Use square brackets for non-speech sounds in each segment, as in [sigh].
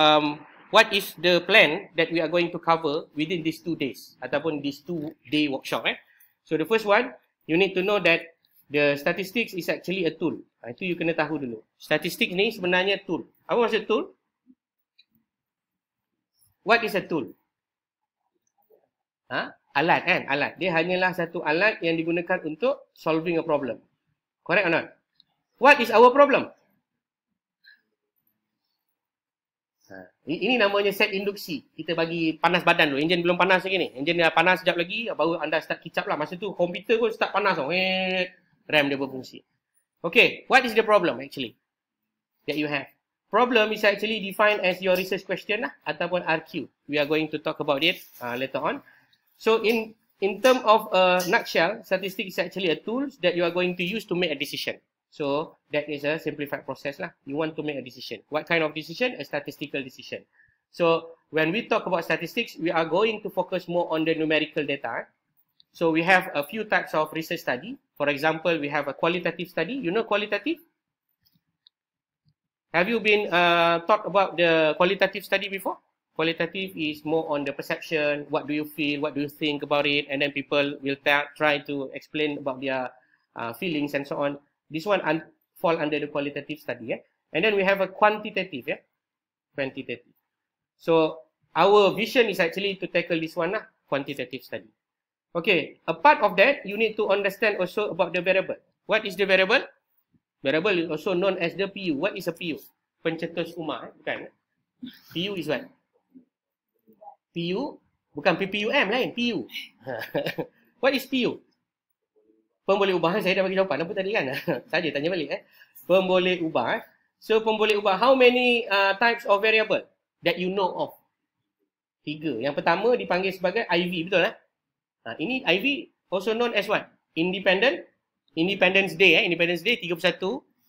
um, what is the plan that we are going to cover within these two days ataupun these two day workshop eh. So the first one, you need to know that the statistics is actually a tool. Ha, itu you kena tahu dulu. Statistik ni sebenarnya tool. Apa maksud tool? What is a tool? Ha? Alat kan? Alat. Dia hanyalah satu alat yang digunakan untuk solving a problem. Correct or not? What is our problem? Ha. Ini, namanya set induksi. Kita bagi panas badan dulu. Enjin belum panas lagi ni. Enjin dah panas sekejap lagi, baru anda start kicap lah. Masa tu komputer pun start panas tau. Eh, RAM dia berfungsi. Okay, what is the problem actually that you have? Problem is actually defined as your research question lah ataupun RQ. We are going to talk about it uh, later on. So in in term of a nutshell, statistics is actually a tool that you are going to use to make a decision. So that is a simplified process lah. You want to make a decision. What kind of decision? A statistical decision. So when we talk about statistics, we are going to focus more on the numerical data. So we have a few types of research study. For example, we have a qualitative study. You know qualitative? Have you been uh, taught about the qualitative study before? Qualitative is more on the perception, what do you feel, what do you think about it, and then people will try to explain about their uh, feelings and so on. This one un fall under the qualitative study. Yeah? And then we have a quantitative. Yeah? Quantitative. So our vision is actually to tackle this one, lah, quantitative study. Okay, a part of that, you need to understand also about the variable. What is the variable? Variable is also known as the PU. What is a PU? Pencetus Umar, eh? bukan? Eh? PU is what? PU? Bukan PPUM lain, PU. [laughs] what is PU? Pem ubah. Eh, saya dah bagi jawapan apa tadi kan? [laughs] Saja tanya balik eh. Pem ubah. Eh? So pem ubah. How many uh, types of variable that you know of? Tiga. Yang pertama dipanggil sebagai IV. Betul tak? Eh? Ha, ini IV also known as what? Independent. Independence Day. Eh? Independence Day 31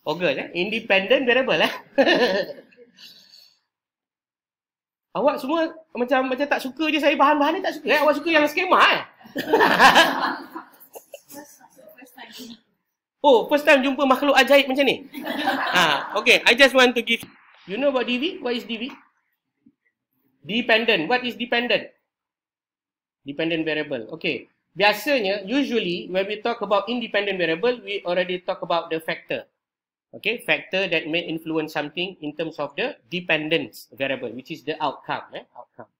Ogos. Eh? Independent variable. Eh? [laughs] awak semua macam macam tak suka je saya bahan-bahan ni tak suka. Eh? Awak suka yang skema. Eh? [laughs] Oh, first time jumpa makhluk ajaib macam ni. ha, okay, I just want to give. You know about DV? What is DV? Dependent. What is dependent? Dependent variable. Okay. Biasanya, usually, when we talk about independent variable, we already talk about the factor. Okay, factor that may influence something in terms of the dependence variable, which is the outcome. Eh? outcome.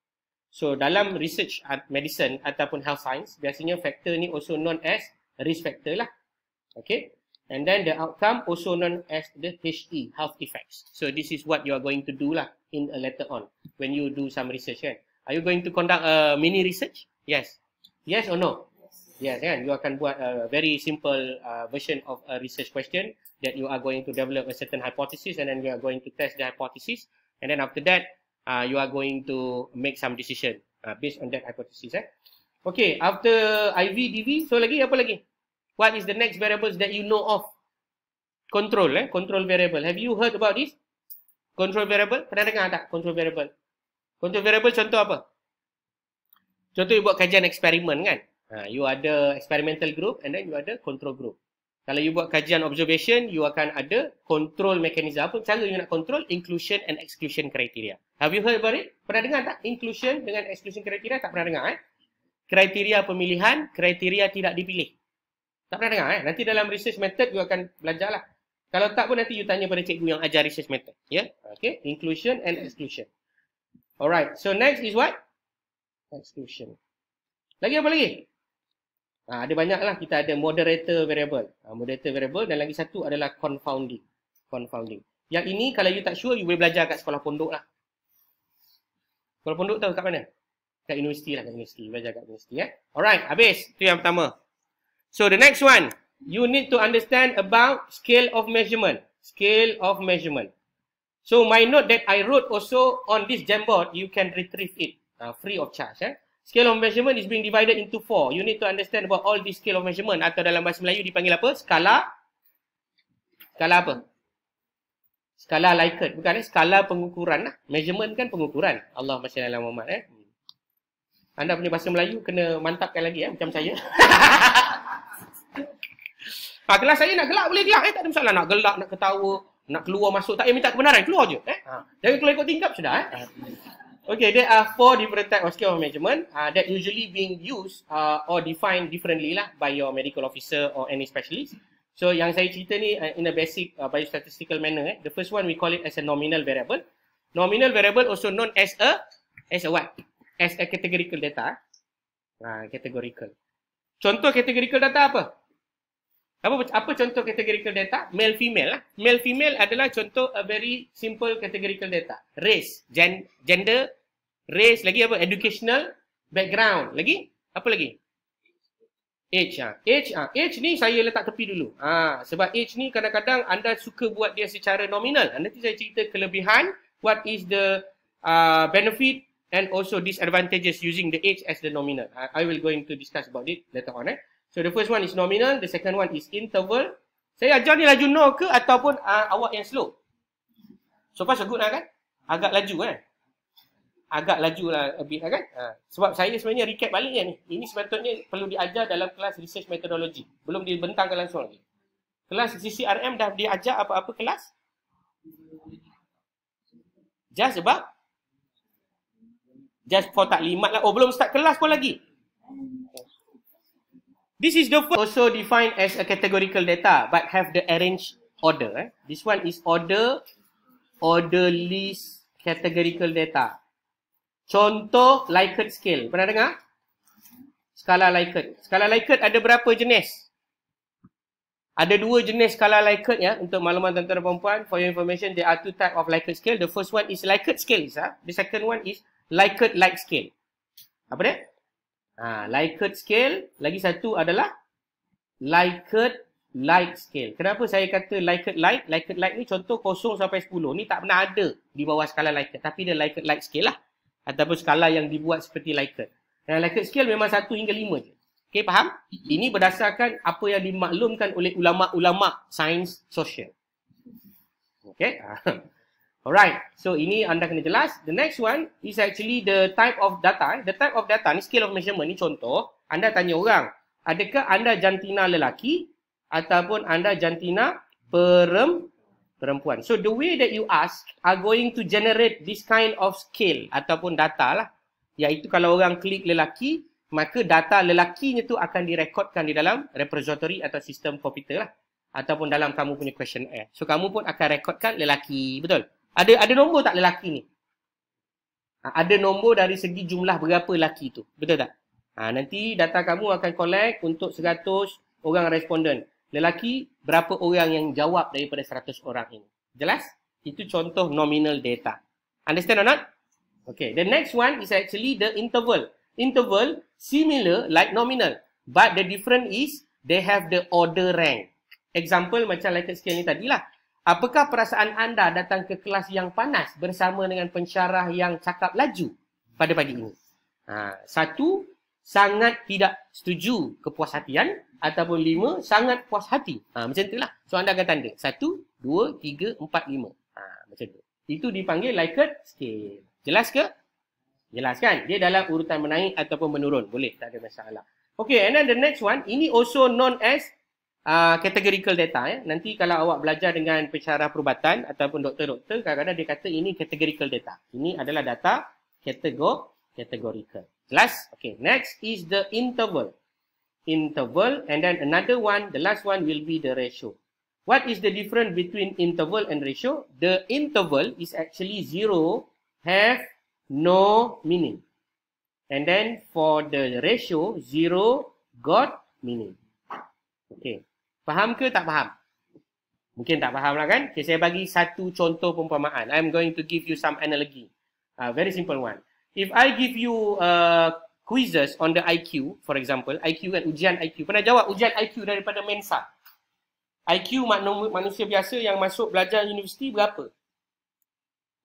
So, dalam research medicine ataupun health science, biasanya factor ni also known as risk factor lah. Okay, and then the outcome also known as the HE, health effects. So this is what you are going to do lah in a later on when you do some research. Kan? Are you going to conduct a mini research? Yes. Yes or no? Yes, yeah You can buat a very simple uh, version of a research question that you are going to develop a certain hypothesis and then you are going to test the hypothesis and then after that uh, you are going to make some decision uh, based on that hypothesis. Eh? Okay, after IVDV, so lagi apa lagi? What is the next variables that you know of? Control, eh? Control variable. Have you heard about this? Control variable? Pernah dengar tak? Control variable. Control variable contoh apa? Contoh you buat kajian eksperimen kan? Ha, you ada experimental group and then you ada control group. Kalau you buat kajian observation, you akan ada control mechanism. Apa cara you nak control? Inclusion and exclusion criteria. Have you heard about it? Pernah dengar tak? Inclusion dengan exclusion criteria tak pernah dengar eh? Kriteria pemilihan, kriteria tidak dipilih. Tak pernah dengar eh? Nanti dalam research method you akan belajar lah. Kalau tak pun nanti you tanya pada cikgu yang ajar research method. Ya? Yeah? Okay. Inclusion and exclusion. Alright. So next is what? Exclusion. Lagi apa lagi? Ha, ada banyak lah. Kita ada moderator variable. Ha, moderator variable dan lagi satu adalah confounding. Confounding. Yang ini kalau you tak sure, you boleh belajar kat sekolah pondok lah. Sekolah pondok tahu kat mana? Kat universiti lah. Kat universiti. Belajar kat universiti. Eh? Alright. Habis. Itu yang pertama. So the next one, you need to understand about scale of measurement. Scale of measurement. So my note that I wrote also on this Jamboard, you can retrieve it uh, free of charge. Eh? Scale of measurement is being divided into four. You need to understand about all this scale of measurement atau dalam bahasa Melayu dipanggil apa? Skala. Skala apa? Skala Likert. Bukan eh? Skala pengukuran lah. Measurement kan pengukuran. Allah masya Allah Muhammad eh. Anda punya bahasa Melayu kena mantapkan lagi eh. Macam saya. [laughs] Ha, kelas saya nak gelak boleh gelak. Eh, tak ada masalah nak gelak, nak ketawa, nak keluar masuk. Tak payah minta kebenaran. Keluar je. Eh? Ha. Jangan keluar ikut tingkap sudah. Eh? Ha. Okay, there are four different types of scale of measurement uh, that usually being used uh, or defined differently lah by your medical officer or any specialist. So, yang saya cerita ni uh, in a basic uh, biostatistical manner. Eh. The first one, we call it as a nominal variable. Nominal variable also known as a, as a what? As a categorical data. Uh, categorical. Contoh categorical data apa? Apa, apa contoh categorical data? Male female lah. Male female adalah contoh a very simple categorical data. Race, gen, gender, race lagi apa? Educational background lagi? Apa lagi? Age ah. Age ah. Age ni saya letak tepi dulu. Ha, sebab age ni kadang-kadang anda suka buat dia secara nominal. Ah, nanti saya cerita kelebihan what is the uh, benefit and also disadvantages using the age as the nominal. I, I will going to discuss about it later on eh. So the first one is nominal, the second one is interval. Saya ajar ni laju no ke ataupun uh, awak yang slow? So far good lah kan? Agak laju kan? Agak laju lah a bit lah kan? Uh, sebab saya sebenarnya recap balik kan ni. Ini sepatutnya perlu diajar dalam kelas research methodology. Belum dibentangkan langsung lagi. Kelas CCRM dah diajar apa-apa kelas? Just about? Just for tak limat lah. Oh belum start kelas pun lagi. This is the first also defined as a categorical data but have the arranged order. Eh? This one is order, order list categorical data. Contoh Likert scale. Pernah dengar? Skala Likert. Skala Likert ada berapa jenis? Ada dua jenis skala Likert ya. Untuk maklumat tuan-tuan dan perempuan. For your information, there are two type of Likert scale. The first one is Likert scale. Ha? The second one is Likert-like scale. Apa dia? Ha, Likert scale. Lagi satu adalah Likert light scale. Kenapa saya kata Likert light? Likert light ni contoh kosong sampai 10. Ni tak pernah ada di bawah skala Likert. Tapi dia Likert light scale lah. Ataupun skala yang dibuat seperti Likert. Dan Likert scale memang satu hingga lima je. Okay, faham? Ini berdasarkan apa yang dimaklumkan oleh ulama-ulama sains sosial. Okay. [laughs] Alright, so ini anda kena jelas. The next one is actually the type of data. Eh. The type of data ni scale of measurement ni contoh. Anda tanya orang, adakah anda jantina lelaki ataupun anda jantina perem perempuan. So the way that you ask are going to generate this kind of scale ataupun data lah. Iaitu kalau orang klik lelaki, maka data lelakinya tu akan direkodkan di dalam repository atau sistem komputer lah. Ataupun dalam kamu punya questionnaire. So kamu pun akan rekodkan lelaki, betul? Ada ada nombor tak lelaki ni? Ha, ada nombor dari segi jumlah berapa lelaki tu. Betul tak? Ha, nanti data kamu akan collect untuk 100 orang responden. Lelaki, berapa orang yang jawab daripada 100 orang ini? Jelas? Itu contoh nominal data. Understand or not? Okay, the next one is actually the interval. Interval similar like nominal. But the difference is they have the order rank. Example macam like scale ni tadilah. Apakah perasaan anda datang ke kelas yang panas bersama dengan pensyarah yang cakap laju pada pagi ini? Ha, satu, sangat tidak setuju kepuas hatian ataupun lima, sangat puas hati. Ha, macam itulah. So, anda akan tanda. Satu, dua, tiga, empat, lima. Ha, macam tu. Itu dipanggil Likert scale. Jelas ke? Jelas kan? Dia dalam urutan menaik ataupun menurun. Boleh, tak ada masalah. Okay, and then the next one. Ini also known as Ah, categorical data ya. Nanti kalau awak belajar dengan pensyarah perubatan ataupun doktor-doktor kadang-kadang dia kata ini categorical data. Ini adalah data kategor categorical. Jelas? Okay, next is the interval. Interval and then another one, the last one will be the ratio. What is the difference between interval and ratio? The interval is actually zero have no meaning. And then for the ratio, zero got meaning. Okay. Faham ke tak faham? Mungkin tak faham lah kan? Okay, saya bagi satu contoh perumpamaan. I'm going to give you some analogy. A ah, very simple one. If I give you uh, quizzes on the IQ, for example, IQ kan, ujian IQ. Pernah jawab ujian IQ daripada Mensa. IQ manusia biasa yang masuk belajar universiti berapa?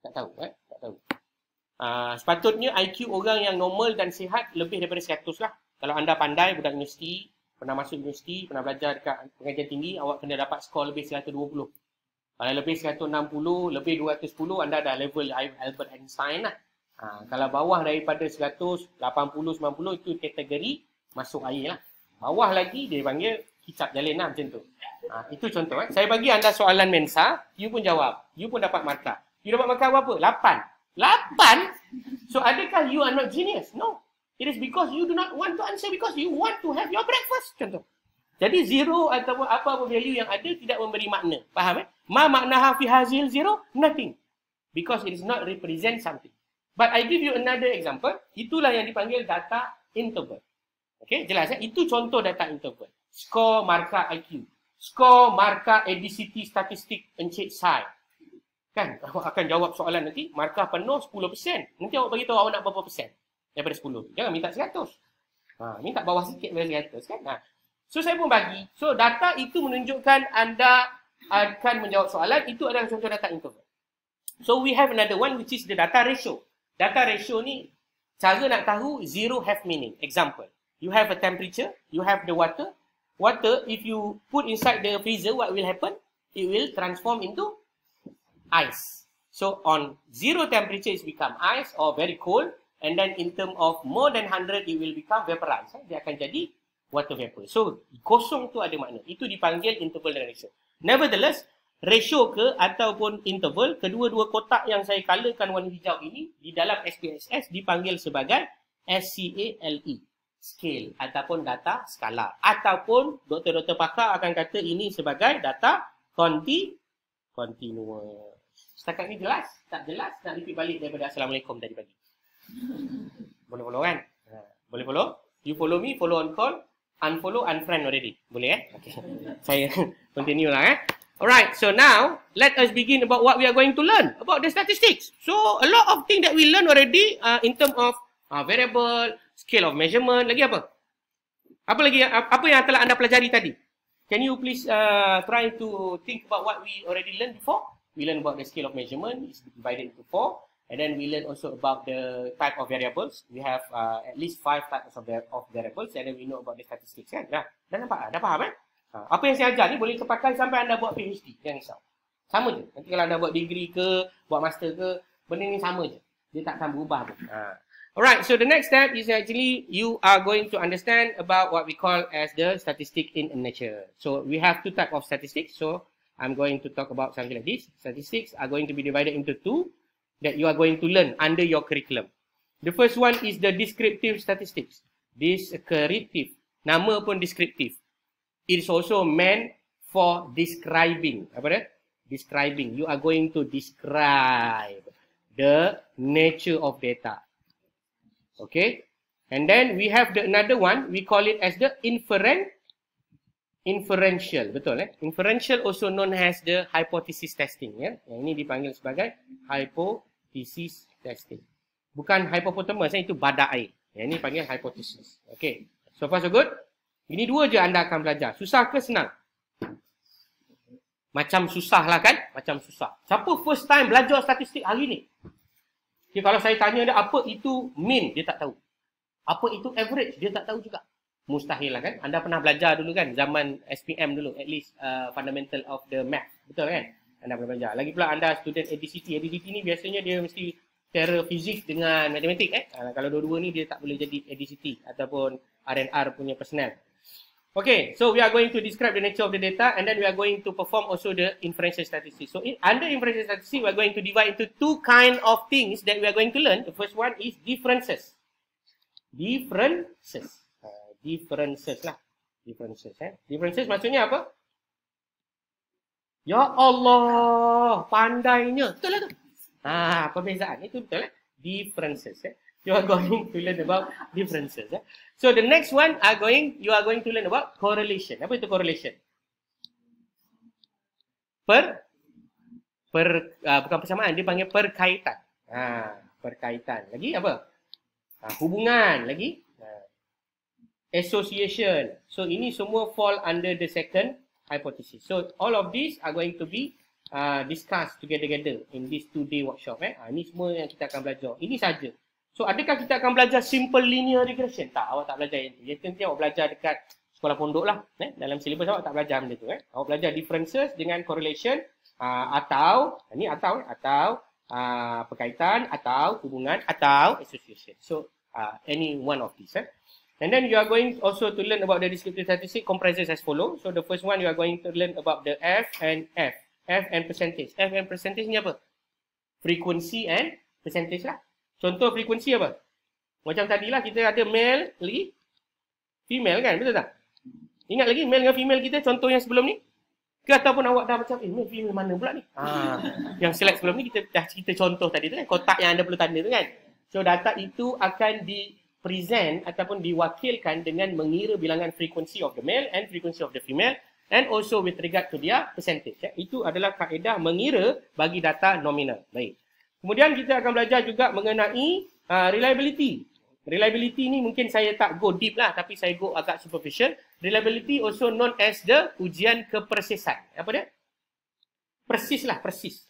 Tak tahu, kan? Eh? Tak tahu. Uh, sepatutnya IQ orang yang normal dan sihat lebih daripada 100 lah. Kalau anda pandai, budak universiti, pernah masuk universiti, pernah belajar dekat pengajian tinggi, awak kena dapat skor lebih 120. Kalau lebih 160, lebih 210, anda dah level Albert Einstein lah. Ha, kalau bawah daripada 180, 90 itu kategori masuk air lah. Bawah lagi dia panggil kicap jalan lah macam tu. Ha, itu contoh eh. Saya bagi anda soalan Mensa, you pun jawab. You pun dapat markah. You dapat markah berapa? 8. 8? So adakah you are not genius? No. It is because you do not want to answer because you want to have your breakfast. Contoh. Jadi zero ataupun apa-apa value yang ada tidak memberi makna. Faham eh? Ma makna hafi hazil zero? Nothing. Because it is not represent something. But I give you another example. Itulah yang dipanggil data interval. Okay, jelas eh? Itu contoh data interval. Score markah IQ. Score markah ABCT statistik Encik Sai. Kan? Awak [laughs] akan jawab soalan nanti. Markah penuh 10%. Nanti awak beritahu awak nak berapa persen daripada 10. Jangan minta 100. Ha, minta bawah sikit daripada 100 kan. Ha. So saya pun bagi. So data itu menunjukkan anda akan menjawab soalan. Itu adalah contoh data introvert. So we have another one which is the data ratio. Data ratio ni cara nak tahu zero have meaning. Example. You have a temperature. You have the water. Water if you put inside the freezer what will happen? It will transform into ice. So on zero temperature it become ice or very cold. And then in term of more than 100, it will become vaporized. Eh? Dia akan jadi water vapor. So, kosong tu ada makna. Itu dipanggil interval dan ratio. Nevertheless, ratio ke ataupun interval, kedua-dua kotak yang saya colorkan warna hijau ini, di dalam SPSS dipanggil sebagai SCALE. Scale ataupun data skala. Ataupun doktor-doktor pakar akan kata ini sebagai data konti continuous. Setakat ni jelas? Tak jelas? Nak repeat balik daripada Assalamualaikum tadi pagi. [laughs] Boleh follow kan? Ha, boleh follow? You follow me, follow on call, unfollow, unfriend already. Boleh eh? Okay. [laughs] Saya [laughs] continue lah eh. Alright, so now, let us begin about what we are going to learn about the statistics. So, a lot of things that we learn already uh, in term of uh, variable, scale of measurement, lagi apa? Apa lagi, apa yang telah anda pelajari tadi? Can you please uh, try to think about what we already learned before? We learn about the scale of measurement, is divided into four. And then we learn also about the type of variables. We have uh, at least five types of, of variables. And then we know about the statistics kan. Dah, dah nampak? Ah? Dah faham kan? Ha, apa yang saya ajar ni boleh kepakai sampai anda buat PhD. Jangan risau. Sama je. Nanti kalau anda buat degree ke, buat master ke, benda ni sama je. Dia tak akan berubah pun. Ha. Alright, so the next step is actually you are going to understand about what we call as the statistic in nature. So we have two type of statistics. So I'm going to talk about something like this. Statistics are going to be divided into two that you are going to learn under your curriculum. The first one is the descriptive statistics. Descriptive. Nama pun descriptive. It is also meant for describing. Apa dia? Describing. You are going to describe the nature of data. Okay. And then we have the another one. We call it as the inferent inferential betul eh inferential also known as the hypothesis testing ya yang ini dipanggil sebagai hypothesis testing bukan hypothesis hypothermal eh? itu badak air yang ini panggil hypothesis okey so far so good ini dua je anda akan belajar susah ke senang macam susah lah kan macam susah siapa first time belajar statistik hari ni okay, kalau saya tanya dia apa itu mean dia tak tahu apa itu average dia tak tahu juga mustahil lah kan. Anda pernah belajar dulu kan zaman SPM dulu at least uh, fundamental of the math. Betul kan? Anda pernah belajar. Lagi pula anda student ADCT. ADCT ni biasanya dia mesti secara fizik dengan matematik eh. Ha, kalau dua-dua ni dia tak boleh jadi ADCT ataupun R&R punya personal. Okay, so we are going to describe the nature of the data and then we are going to perform also the inference statistics. So in, under inference statistics, we are going to divide into two kind of things that we are going to learn. The first one is differences. Differences differences lah. Differences eh. Differences maksudnya apa? Ya Allah, pandainya. Betul lah tu. Ha, perbezaan itu betul lah. Differences eh. You are going to learn about differences eh. So the next one are going you are going to learn about correlation. Apa itu correlation? Per per uh, bukan persamaan dia panggil perkaitan. Ah, perkaitan. Lagi apa? Ha, hubungan. Lagi association. So ini semua fall under the second hypothesis. So all of these are going to be uh, discussed together-together in this two-day workshop. Eh? Ha, ini semua yang kita akan belajar. Ini saja. So adakah kita akan belajar simple linear regression? Tak, awak tak belajar yang tu. Yang tu nanti awak belajar dekat sekolah pondok lah. Eh? Dalam syllabus awak tak belajar benda tu. Eh? Awak belajar differences dengan correlation uh, atau, ini ah, atau, eh? atau uh, perkaitan atau hubungan atau association. So uh, any one of these. Eh? And then you are going also to learn about the descriptive statistics comprises as follow. So the first one you are going to learn about the F and F. F and percentage. F and percentage ni apa? Frequency and percentage lah. Contoh frequency apa? Macam tadi lah kita ada male lagi female kan? Betul tak? Ingat lagi male dengan female kita contoh yang sebelum ni? Ke ataupun awak dah macam, eh male female mana pula ni? Ah, [laughs] yang select sebelum ni kita dah cerita contoh tadi tu kan? Kotak yang ada perlu tanda tu kan? So data itu akan di present ataupun diwakilkan dengan mengira bilangan frequency of the male and frequency of the female and also with regard to dia percentage. Ya. Itu adalah kaedah mengira bagi data nominal. Baik. Kemudian kita akan belajar juga mengenai uh, reliability. Reliability ni mungkin saya tak go deep lah tapi saya go agak superficial. Reliability also known as the ujian kepersisan. Apa dia? Persis lah, persis.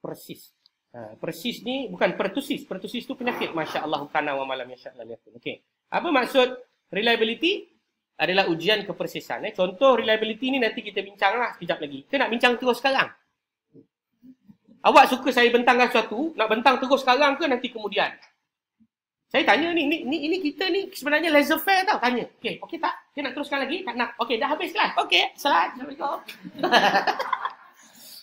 Persis. Ha, persis ni bukan pertusis. Pertusis tu penyakit. Masya Allah. Kana wa malam yasha Allah. Okay. Apa maksud reliability? Adalah ujian kepersisan. Eh. Contoh reliability ni nanti kita bincanglah sekejap lagi. Kita nak bincang terus sekarang. Awak suka saya bentangkan sesuatu, nak bentang terus sekarang ke nanti kemudian? Saya tanya ni, ni, ni ini kita ni sebenarnya laser fair tau. Tanya. Okey, okey tak? Kita nak teruskan lagi? Tak nak. Okey, dah habis kelas. Okey, selamat. Assalamualaikum. [laughs]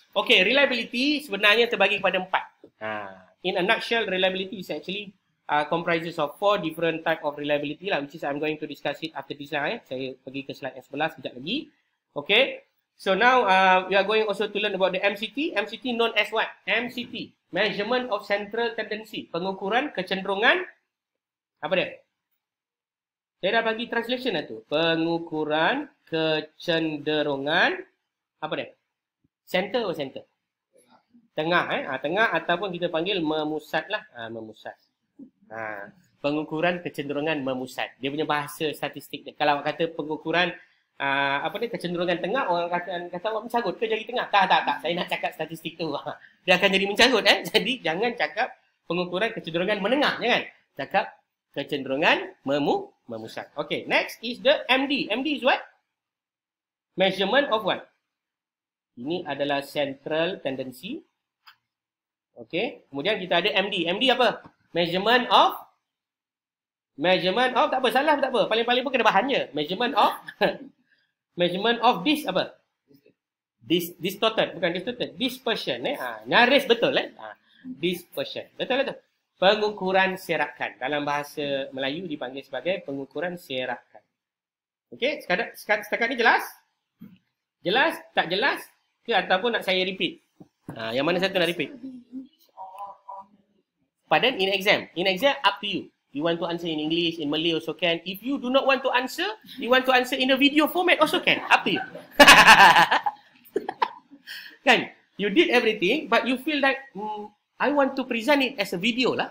Okay, reliability sebenarnya terbagi kepada empat. Uh, in a nutshell, reliability is actually uh, comprises of four different type of reliability lah, which is I'm going to discuss it after this lah. Eh. Saya pergi ke slide yang sebelah sekejap lagi. Okay, so now uh, we are going also to learn about the MCT. MCT known as what? MCT, Measurement of Central Tendency, pengukuran kecenderungan apa dia? Saya dah bagi translation lah tu. Pengukuran kecenderungan apa dia? Center or oh, center? Tengah eh. Ha, tengah ataupun kita panggil memusat lah. Ha, memusat. Ha, pengukuran kecenderungan memusat. Dia punya bahasa statistik. Dia. Kalau awak kata pengukuran ha, apa ni kecenderungan tengah, orang kata, kata awak mencarut ke jari tengah? Tak, tak, tak. Saya nak cakap statistik tu. Ha, dia akan jadi mencarut eh. [laughs] Jadi jangan cakap pengukuran kecenderungan menengah. Jangan. Ya cakap kecenderungan memu memusat. Okay, next is the MD. MD is what? Measurement of what? Ini adalah central tendency. Okey, Kemudian kita ada MD. MD apa? Measurement of? Measurement of? Tak apa. Salah tak apa. Paling-paling pun kena bahannya. Measurement of? [laughs] measurement of this apa? This distorted. Bukan distorted. Dispersion. Eh? Ha, nyaris betul. Eh? Ha, dispersion. Betul tu? Pengukuran serakan. Dalam bahasa Melayu dipanggil sebagai pengukuran serakan. Okey, Sekadar, setakat ni jelas? Jelas? Tak jelas? ke ataupun nak saya repeat? Ha, yang mana satu nak repeat? Padan in exam. In exam, up to you. You want to answer in English, in Malay also can. If you do not want to answer, you want to answer in a video format also can. Up to you. [laughs] kan? You did everything but you feel like hmm, I want to present it as a video lah.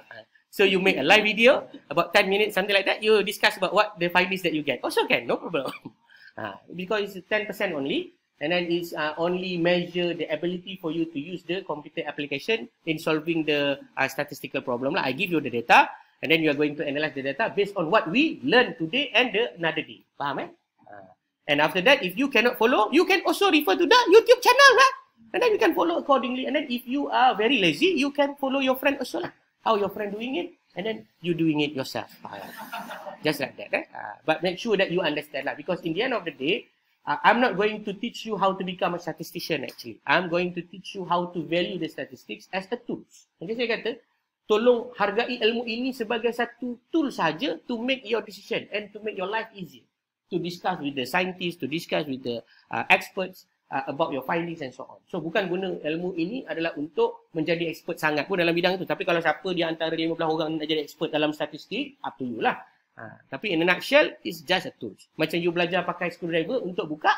So you make a live video about 10 minutes, something like that. You discuss about what the findings that you get. Also can, no problem. [laughs] Ha, because it's 10% only and then it's uh, only measure the ability for you to use the computer application in solving the uh, statistical problem lah. I give you the data and then you are going to analyze the data based on what we learn today and the another day. Faham eh? Uh, and after that, if you cannot follow, you can also refer to the YouTube channel lah. And then you can follow accordingly. And then if you are very lazy, you can follow your friend also lah. How your friend doing it? And then you doing it yourself. Just like that. Eh? Uh, but make sure that you understand lah. Because in the end of the day, I'm not going to teach you how to become a statistician actually. I'm going to teach you how to value the statistics as a tool. Okay, saya kata, tolong hargai ilmu ini sebagai satu tool saja to make your decision and to make your life easier. To discuss with the scientists, to discuss with the uh, experts uh, about your findings and so on. So, bukan guna ilmu ini adalah untuk menjadi expert sangat pun dalam bidang itu. Tapi kalau siapa di antara 15 orang nak jadi expert dalam statistik, up to you lah. Ha, tapi in a nutshell, it's just a tool. Macam you belajar pakai screwdriver untuk buka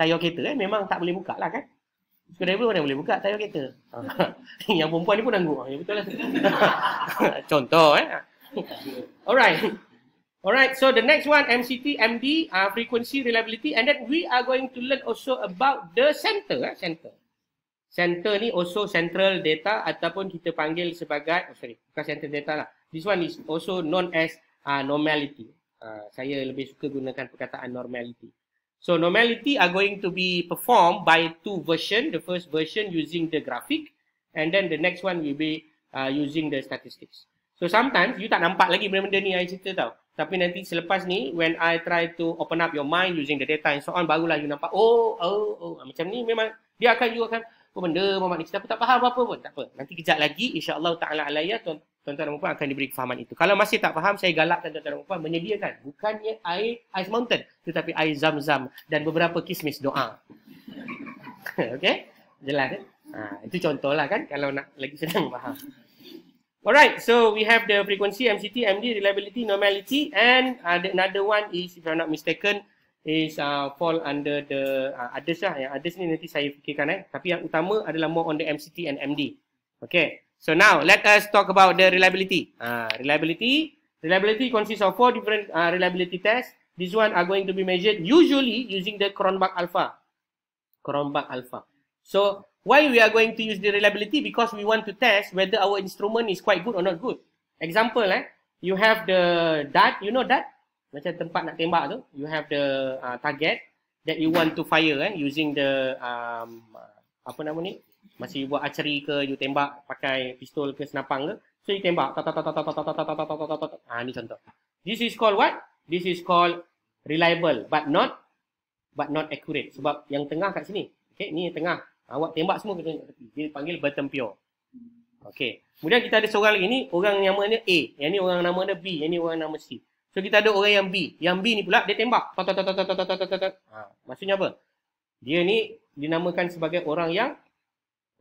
tayar kereta eh. Memang tak boleh buka lah kan. Screwdriver mana boleh buka tayar kereta. Ha. [laughs] Yang perempuan ni pun nanggup. Ha, ya betul lah. [laughs] Contoh eh. Alright. Alright, so the next one, MCT, MD, uh, frequency, reliability. And then we are going to learn also about the center. Eh? Center. Center ni also central data ataupun kita panggil sebagai, oh sorry, bukan central data lah. This one is also known as uh, normality. Uh, saya lebih suka gunakan perkataan normality. So normality are going to be performed by two version. The first version using the graphic and then the next one will be uh, using the statistics. So sometimes you tak nampak lagi benda-benda ni yang cerita tau. Tapi nanti selepas ni when I try to open up your mind using the data and so on barulah you nampak oh oh oh macam ni memang dia akan you akan apa oh, benda Muhammad ni kita aku tak faham apa-apa pun tak apa nanti kejap lagi insyaallah taala alaiya tuan-tuan dan puan akan diberi kefahaman itu. Kalau masih tak faham, saya galakkan tuan-tuan dan puan menyediakan bukannya air ice mountain tetapi air zam-zam dan beberapa kismis doa. [laughs] Okey? Jelas kan? Ha, itu contohlah kan kalau nak lagi senang faham. Alright, so we have the frequency, MCT, MD, reliability, normality and uh, another one is if I'm not mistaken is uh, fall under the uh, others lah. Yang others ni nanti saya fikirkan eh. Tapi yang utama adalah more on the MCT and MD. Okay. So now let us talk about the reliability. Uh, reliability. Reliability consists of four different uh, reliability tests. This one are going to be measured usually using the Cronbach alpha. Cronbach alpha. So why we are going to use the reliability? Because we want to test whether our instrument is quite good or not good. Example eh, you have the dart, you know dart? Macam tempat nak tembak tu. You have the uh, target that you want to fire eh, using the, um, apa nama ni? masih you buat archery ke you tembak pakai pistol ke senapang ke so you tembak ta ta ta ta ta ta ta ta ta ta ta ta ta ta ha ni contoh this is called what this is called reliable but not but not accurate sebab yang tengah kat sini okey ni yang tengah awak tembak semua ke tepi dia panggil bertempio okey kemudian kita ada seorang lagi ni orang yang namanya A yang ni orang nama dia B yang ni orang nama C so kita ada orang yang B yang B ni pula dia tembak ta ta ta ta ta ta ta ta ha maksudnya apa dia ni dinamakan sebagai orang yang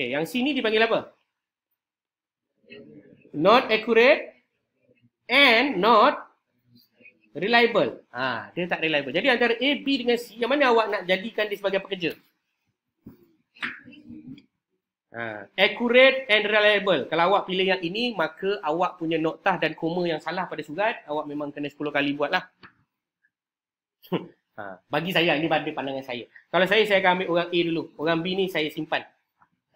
Okay, yang C ni dipanggil apa? Not accurate and not reliable. Ha, dia tak reliable. Jadi antara A, B dengan C, yang mana awak nak jadikan dia sebagai pekerja? Ha, accurate and reliable. Kalau awak pilih yang ini, maka awak punya noktah dan koma yang salah pada surat, awak memang kena 10 kali buatlah. [laughs] ha, bagi saya, ini pada pandangan saya. Kalau saya, saya akan ambil orang A dulu. Orang B ni saya simpan.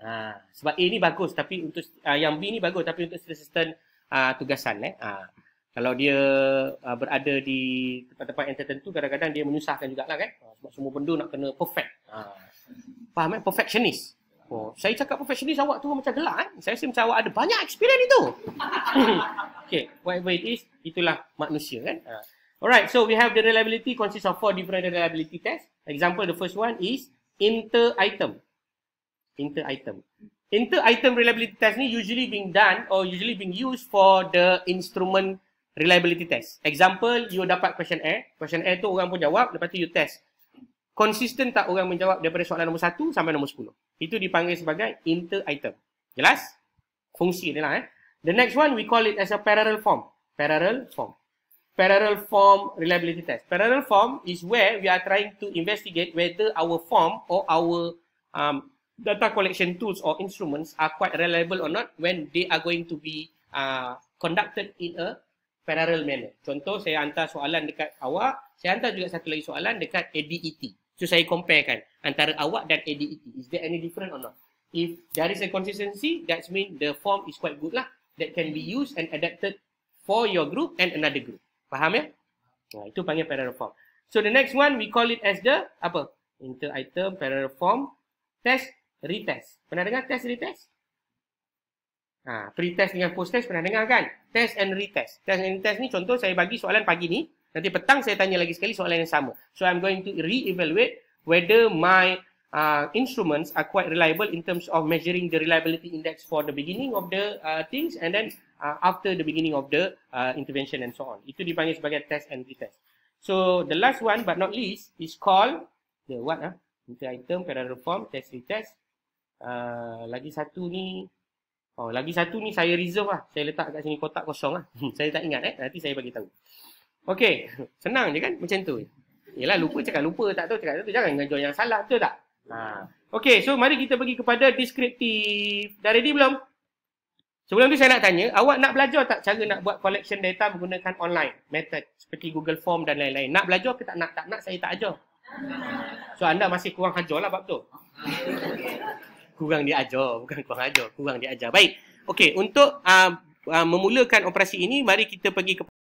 Ha, sebab A ni bagus tapi untuk uh, yang B ni bagus tapi untuk certain uh, ah, tugasan eh. Ha, kalau dia uh, berada di tempat-tempat yang tertentu kadang-kadang dia menyusahkan jugaklah kan. Ha, sebab semua benda nak kena perfect. Ha. Faham eh? Perfectionist. Oh, saya cakap perfectionist awak tu macam gelak eh. Saya rasa macam awak ada banyak experience itu. [coughs] okay, whatever it is, itulah manusia kan. Ha. Alright, so we have the reliability consists of four different reliability tests. Example, the first one is inter-item inter item inter item reliability test ni usually being done or usually being used for the instrument reliability test example you dapat question A question A tu orang pun jawab lepas tu you test consistent tak orang menjawab daripada soalan nombor 1 sampai nombor 10 itu dipanggil sebagai inter item jelas fungsi dia lah eh the next one we call it as a parallel form parallel form parallel form reliability test parallel form is where we are trying to investigate whether our form or our um, data collection tools or instruments are quite reliable or not when they are going to be uh, conducted in a parallel manner. Contoh, saya hantar soalan dekat awak, saya hantar juga satu lagi soalan dekat ADET. So, saya comparekan antara awak dan ADET. Is there any different or not? If there is a consistency, that means the form is quite good lah. That can be used and adapted for your group and another group. Faham ya? Nah, itu panggil parallel form. So, the next one, we call it as the, apa? Inter-item parallel form test retest. Pernah dengar test retest? Ha, pre-test dengan post-test pernah dengar kan? Test and retest. Test and retest ni contoh saya bagi soalan pagi ni. Nanti petang saya tanya lagi sekali soalan yang sama. So I'm going to re-evaluate whether my uh, instruments are quite reliable in terms of measuring the reliability index for the beginning of the uh, things and then uh, after the beginning of the uh, intervention and so on. Itu dipanggil sebagai test and retest. So the last one but not least is called the what ah? Inter item, parallel form, test retest. Ah, lagi satu ni oh lagi satu ni saya reserve lah saya letak kat sini kotak kosong lah [laughs] saya tak ingat eh nanti saya bagi tahu okey senang je kan macam tu Yelah lupa cakap lupa tak tahu cakap tu jangan ngajar yang salah betul tak ha okey so mari kita pergi kepada deskriptif dah ready belum Sebelum tu saya nak tanya, awak nak belajar tak cara nak buat collection data menggunakan online method seperti Google Form dan lain-lain? Nak belajar ke tak nak? Tak nak, saya tak ajar. So anda masih kurang hajar lah bab tu. [laughs] kurang diajar bukan kurang ajar kurang diajar baik okey untuk uh, uh, memulakan operasi ini mari kita pergi ke